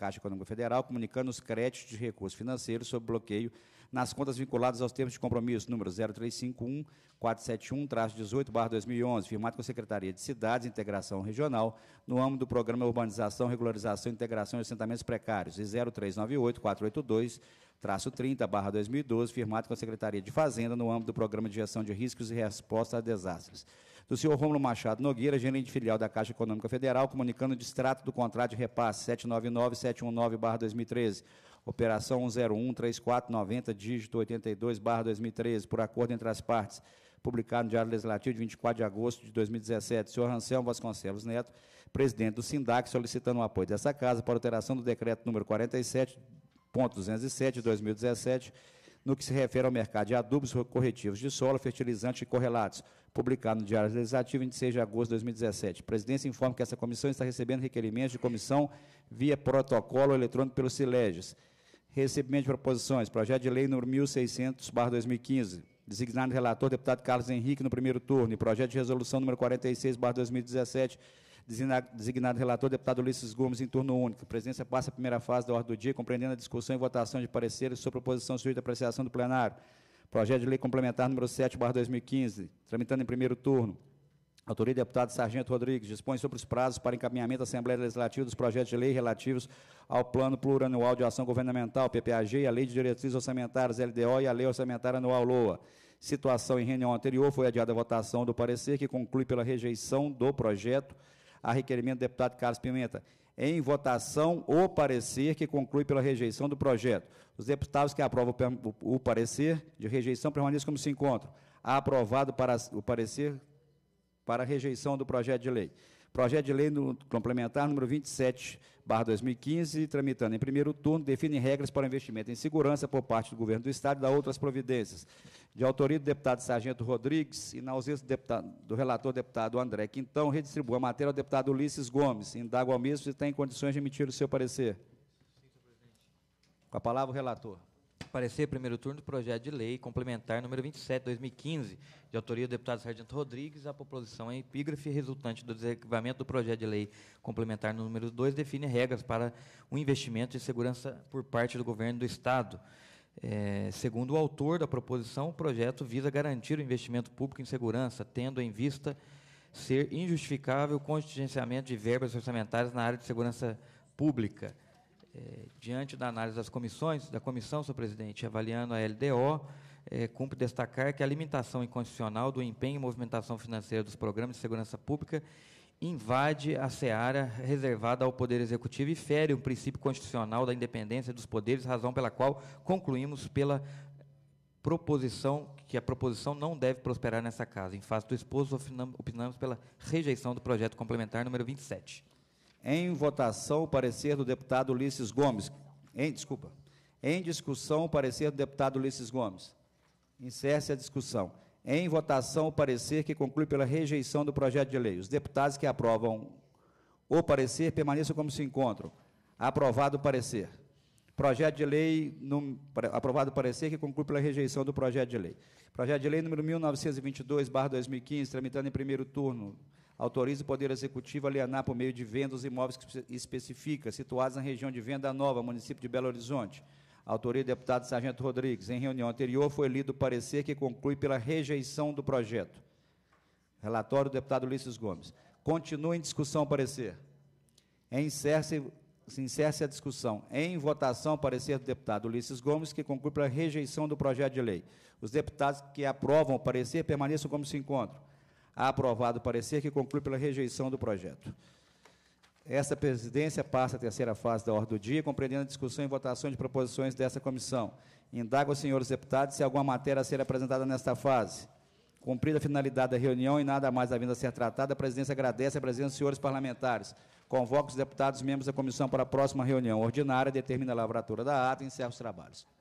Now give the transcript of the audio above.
Caixa Econômica Federal, comunicando os créditos de recursos financeiros sob bloqueio nas contas vinculadas aos termos de compromisso número 0351471-18-2011, firmado com a Secretaria de Cidades e Integração Regional, no âmbito do Programa Urbanização, Regularização, Integração e Assentamentos Precários, e 0398482 482 30, 2012, firmado com a Secretaria de Fazenda no âmbito do Programa de Gestão de Riscos e Resposta a Desastres do senhor Rômulo Machado Nogueira, gerente filial da Caixa Econômica Federal, comunicando o distrato do contrato de repasse 799-719-2013, operação 101-3490, dígito 82-2013, por acordo entre as partes, publicado no Diário Legislativo de 24 de agosto de 2017. Senhor Anselmo Vasconcelos Neto, presidente do SINDAC, solicitando o apoio dessa casa para alteração do decreto número 47207 de 2017, no que se refere ao mercado de adubos corretivos de solo, fertilizantes e correlatos, publicado no Diário Legislativo em 26 de agosto de 2017. A presidência informa que essa comissão está recebendo requerimentos de comissão via protocolo eletrônico pelo Sileges. Recebimento de proposições, projeto de lei número 1600, 2015, designado relator deputado Carlos Henrique no primeiro turno, e projeto de resolução número 46, 2017, designado relator, deputado Ulisses Gomes, em turno único. A presidência passa a primeira fase da ordem do dia, compreendendo a discussão e votação de pareceres sobre proposição sujeita à apreciação do plenário. Projeto de lei complementar número 7, barra 2015, tramitando em primeiro turno. Autoria deputado Sargento Rodrigues dispõe sobre os prazos para encaminhamento à Assembleia Legislativa dos projetos de lei relativos ao Plano Plurianual de Ação Governamental, PPAG, a Lei de Diretrizes Orçamentárias, LDO, e a Lei Orçamentária Anual, LOA. Situação em reunião anterior foi adiada a votação do parecer, que conclui pela rejeição do projeto a requerimento do deputado Carlos Pimenta. Em votação, o parecer que conclui pela rejeição do projeto. Os deputados que aprovam o parecer de rejeição permaneçam como se encontram. Aprovado para o parecer para rejeição do projeto de lei. Projeto de lei no, complementar número 27, barra 2015, tramitando em primeiro turno, define regras para investimento em segurança por parte do governo do Estado e da outras providências. De autoria do deputado Sargento Rodrigues e na ausência do, deputado, do relator deputado André Quintão, redistribua a matéria ao deputado Ulisses Gomes. Indago ao mesmo se tem condições de emitir o seu parecer. Com a palavra o relator. Parecer primeiro turno do projeto de lei complementar número 27, 2015, de autoria do deputado Sargento Rodrigues, a proposição em é epígrafe resultante do desarquivamento do projeto de lei complementar número 2 define regras para o investimento de segurança por parte do governo do Estado. É, segundo o autor da proposição, o projeto visa garantir o investimento público em segurança, tendo em vista ser injustificável o contingenciamento de verbas orçamentárias na área de segurança pública. É, diante da análise das comissões, da comissão, senhor presidente, avaliando a LDO, é, cumpre destacar que a limitação inconstitucional do empenho e movimentação financeira dos programas de segurança pública invade a seara reservada ao Poder Executivo e fere o princípio constitucional da independência dos poderes, razão pela qual concluímos pela proposição que a proposição não deve prosperar nessa casa. Em face do esposo opinamos pela rejeição do projeto complementar número 27. Em votação, o parecer do deputado Ulisses Gomes. Em, desculpa. Em discussão, o parecer do deputado Ulisses Gomes. Insere-se a discussão. Em votação, o parecer que conclui pela rejeição do projeto de lei. Os deputados que aprovam o parecer permaneçam como se encontram. Aprovado o parecer. Projeto de lei, aprovado o parecer que conclui pela rejeição do projeto de lei. Projeto de lei número 1922, Barra 2015, tramitando em primeiro turno, autoriza o Poder Executivo a alienar por meio de venda os imóveis que especifica, situados na região de Venda Nova, município de Belo Horizonte. Autoria do deputado Sargento Rodrigues. Em reunião anterior foi lido o parecer que conclui pela rejeição do projeto. Relatório do deputado Ulisses Gomes. Continua em discussão o parecer. Encerra-se encerra a discussão. Em votação, o parecer do deputado Ulisses Gomes, que conclui pela rejeição do projeto de lei. Os deputados que aprovam o parecer permaneçam como se encontram. Aprovado o parecer que conclui pela rejeição do projeto. Esta presidência passa à terceira fase da ordem do dia, compreendendo a discussão e votação de proposições dessa comissão. Indago aos senhores deputados se alguma matéria a ser apresentada nesta fase. Cumprida a finalidade da reunião e nada mais havendo a ser tratada, a presidência agradece a presença dos senhores parlamentares. Convoca os deputados membros da comissão para a próxima reunião ordinária, determina a lavratura da ata e encerra os trabalhos.